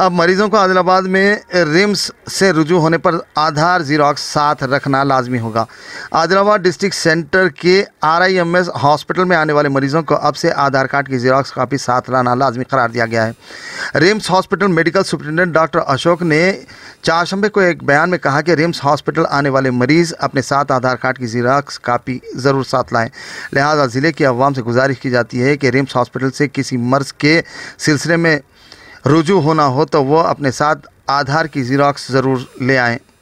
अब मरीजों को आदिलाबाद में रिम्स से रुजू होने पर आधार जीरोक्स साथ रखना लाजमी होगा आदिलाबाद डिस्ट्रिक्ट सेंटर के आरआईएमएस हॉस्पिटल में आने वाले मरीजों को अब से आधार कार्ड की जीरोक्स कापी साथ लाना लाजमी करार दिया गया है RIMS hospital medical superintendent doctor Ashok ने चारशंबे को एक बयान में कहा कि रिम्स हॉस्पिटल आने वाले मरीज अपने साथ आधार कार्ड की जीरोक्स कापी ज़रूर साथ लाएँ लिहाजा ज़िले की आवाम से गुजारिश की जाती है कि रिम्स हॉस्पिटल से किसी मर्ज के सिलसिले में रुजू होना हो तो वह अपने साथ आधार की जीरोक्स ज़रूर ले आएँ